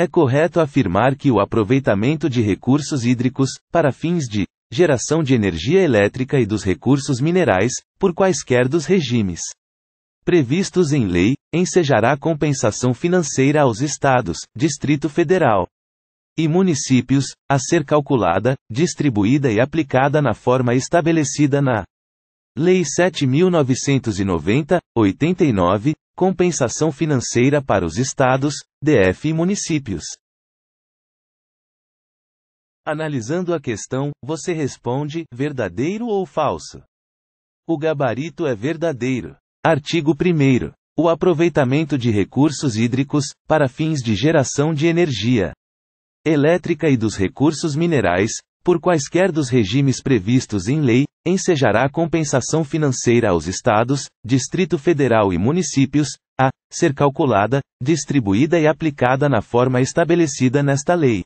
É correto afirmar que o aproveitamento de recursos hídricos, para fins de geração de energia elétrica e dos recursos minerais, por quaisquer dos regimes previstos em lei, ensejará compensação financeira aos estados, Distrito Federal e municípios, a ser calculada, distribuída e aplicada na forma estabelecida na Lei 7.990, 89, Compensação Financeira para os Estados, DF e Municípios. Analisando a questão, você responde: verdadeiro ou falso? O gabarito é verdadeiro. Artigo 1. O aproveitamento de recursos hídricos, para fins de geração de energia elétrica e dos recursos minerais, por quaisquer dos regimes previstos em lei, ensejará compensação financeira aos estados, Distrito Federal e municípios, a ser calculada, distribuída e aplicada na forma estabelecida nesta lei.